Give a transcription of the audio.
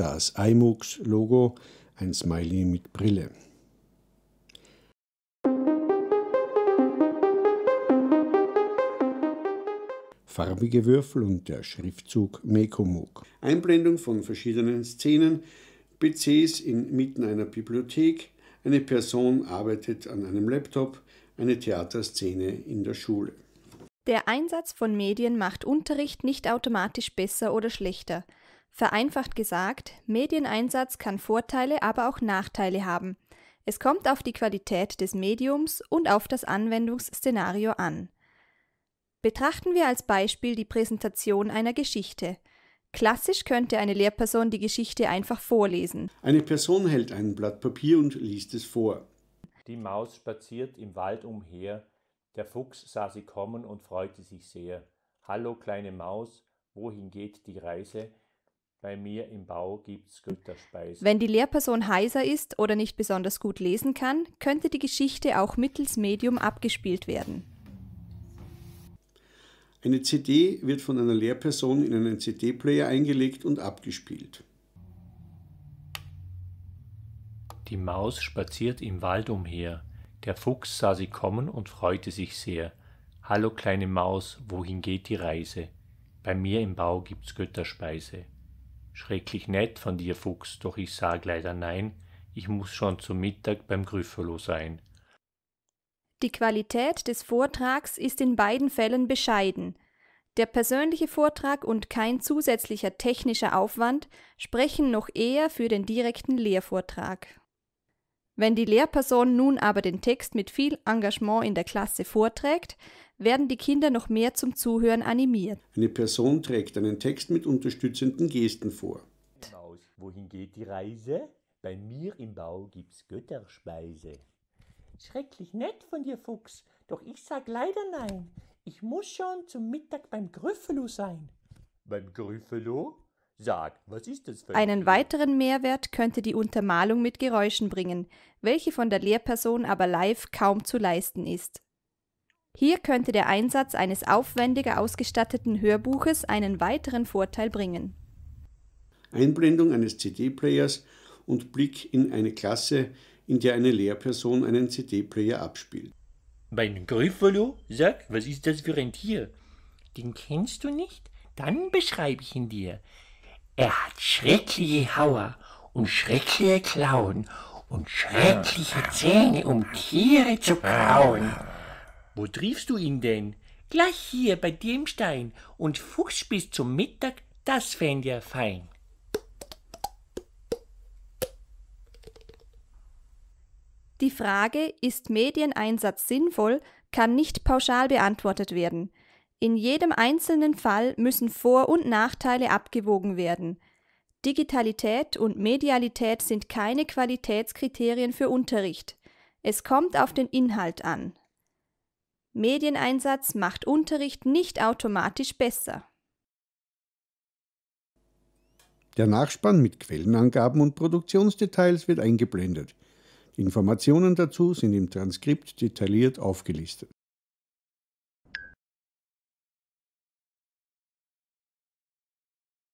das iMux-Logo, ein Smiley mit Brille. Farbige Würfel und der Schriftzug Mekomuk. Einblendung von verschiedenen Szenen, PCs inmitten einer Bibliothek, eine Person arbeitet an einem Laptop, eine Theaterszene in der Schule. Der Einsatz von Medien macht Unterricht nicht automatisch besser oder schlechter. Vereinfacht gesagt, Medieneinsatz kann Vorteile, aber auch Nachteile haben. Es kommt auf die Qualität des Mediums und auf das Anwendungsszenario an. Betrachten wir als Beispiel die Präsentation einer Geschichte. Klassisch könnte eine Lehrperson die Geschichte einfach vorlesen. Eine Person hält ein Blatt Papier und liest es vor. Die Maus spaziert im Wald umher, der Fuchs sah sie kommen und freute sich sehr. Hallo kleine Maus, wohin geht die Reise? Bei mir im Bau gibt's Götterspeise. Wenn die Lehrperson heiser ist oder nicht besonders gut lesen kann, könnte die Geschichte auch mittels Medium abgespielt werden. Eine CD wird von einer Lehrperson in einen CD-Player eingelegt und abgespielt. Die Maus spaziert im Wald umher. Der Fuchs sah sie kommen und freute sich sehr. Hallo kleine Maus, wohin geht die Reise? Bei mir im Bau gibt's Götterspeise. Schrecklich nett von dir, Fuchs, doch ich sag leider nein, ich muss schon zum Mittag beim Gryffalo sein. Die Qualität des Vortrags ist in beiden Fällen bescheiden. Der persönliche Vortrag und kein zusätzlicher technischer Aufwand sprechen noch eher für den direkten Lehrvortrag. Wenn die Lehrperson nun aber den Text mit viel Engagement in der Klasse vorträgt, werden die Kinder noch mehr zum Zuhören animiert. Eine Person trägt einen Text mit unterstützenden Gesten vor. Wohin geht die Reise? Bei mir im Bau gibt's Götterspeise. Schrecklich nett von dir, Fuchs, doch ich sag leider nein. Ich muss schon zum Mittag beim Grüffelo sein. Beim Grüffelo? Sag, was ist das für Einen weiteren Mehrwert könnte die Untermalung mit Geräuschen bringen, welche von der Lehrperson aber live kaum zu leisten ist. Hier könnte der Einsatz eines aufwendiger ausgestatteten Hörbuches einen weiteren Vorteil bringen. Einblendung eines CD-Players und Blick in eine Klasse, in der eine Lehrperson einen CD-Player abspielt. Mein Griffolo, sag, was ist das für ein Tier? Den kennst du nicht? Dann beschreibe ich ihn dir. Er hat schreckliche Hauer und schreckliche Klauen und schreckliche Zähne, um Tiere zu kauen. Wo triefst du ihn denn? Gleich hier bei dem Stein und Fuchs bis zum Mittag, das fände er fein. Die Frage, ist Medieneinsatz sinnvoll, kann nicht pauschal beantwortet werden. In jedem einzelnen Fall müssen Vor- und Nachteile abgewogen werden. Digitalität und Medialität sind keine Qualitätskriterien für Unterricht. Es kommt auf den Inhalt an. Medieneinsatz macht Unterricht nicht automatisch besser. Der Nachspann mit Quellenangaben und Produktionsdetails wird eingeblendet. Die Informationen dazu sind im Transkript detailliert aufgelistet.